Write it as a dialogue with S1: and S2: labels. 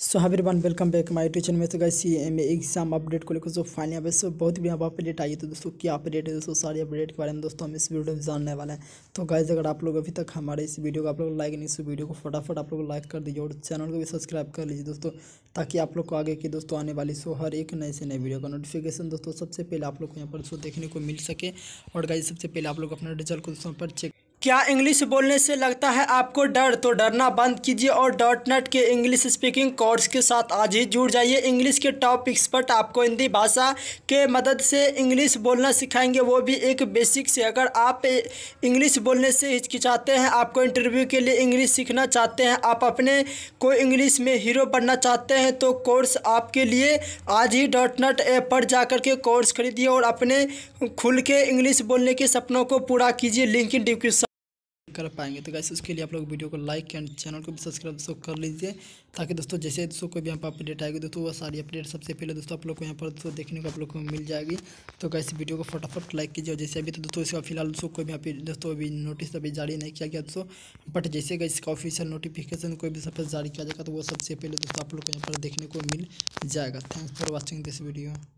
S1: सो हाबिर वन welcome back my ट्यूचन में तो सी एम एग्जाम अपडेट को लेकर जो फाइनल अब सो बहुत भी यहाँ अपडेट आई है तो दोस्तों क्या अपडेट है दोस्तों सारी अपडेट के बारे में दोस्तों हम इस वीडियो में जानने वाले हैं तो गाइज अगर आप लोग अभी तक हमारे इस वीडियो को आप लोग लाइक नहीं इस वीडियो को फटाफट आप लोग लाइक कर दीजिए और चैनल को भी सब्सक्राइब कर लीजिए दोस्तों ताकि आप लोग को आगे की दोस्तों आने वाली सो हर एक नए से नए वीडियो का नोटिफिकेशन दोस्तों सबसे पहले आप लोग को यहाँ पर सो देखने को मिल सके और गाइज सबसे पहले आप लोग अपना रिजल्ट को दोस्तों पर चेक
S2: क्या इंग्लिश बोलने से लगता है आपको डर तो डरना बंद कीजिए और डॉट नेट के इंग्लिश स्पीकिंग कोर्स के साथ आज ही जुड़ जाइए इंग्लिश के टॉप एक्सपर्ट तो आपको हिंदी भाषा के मदद से इंग्लिश बोलना सिखाएंगे वो भी एक बेसिक से अगर आप इंग्लिश बोलने से हिचकिचाते हैं आपको इंटरव्यू के लिए इंग्लिश सीखना चाहते हैं आप अपने को इंग्लिश में हीरो बनना चाहते हैं तो कोर्स आपके लिए आज ही डॉट नेट ऐप पर जाकर के कोर्स खरीदिए और अपने खुल के इंग्लिश बोलने के सपनों को पूरा कीजिए लिंक इन डिस्क्रिप्शन
S1: कर पाएंगे तो कैसे उसके लिए आप लोग वीडियो को लाइक एंड चैनल को भी सब्सक्राइब दोस्तों कर लीजिए ताकि दोस्तों जैसे दोस्तों कोई भी यहाँ पर अपडेट आएगी दोस्तों वो सारी अपडेट सबसे पहले दोस्तों आप लोग को यहाँ पर दोस्तों देखने को आप लोग को मिल जाएगी तो कैसे वीडियो को फटाफट लाइक कीजिए और जैसे अभी तो दोस्तों इसका फिलहाल दोस्तों कोई भी दोस्तों अभी नोटिस अभी जारी नहीं किया गया दोस्तों बट जैसे गए इसका ऑफिशियल नोटिफिकेशन कोई भी सबसे जारी किया जाएगा तो वो सबसे पहले दोस्तों आप लोग को यहाँ पर देखने को मिल जाएगा thanks for watching this video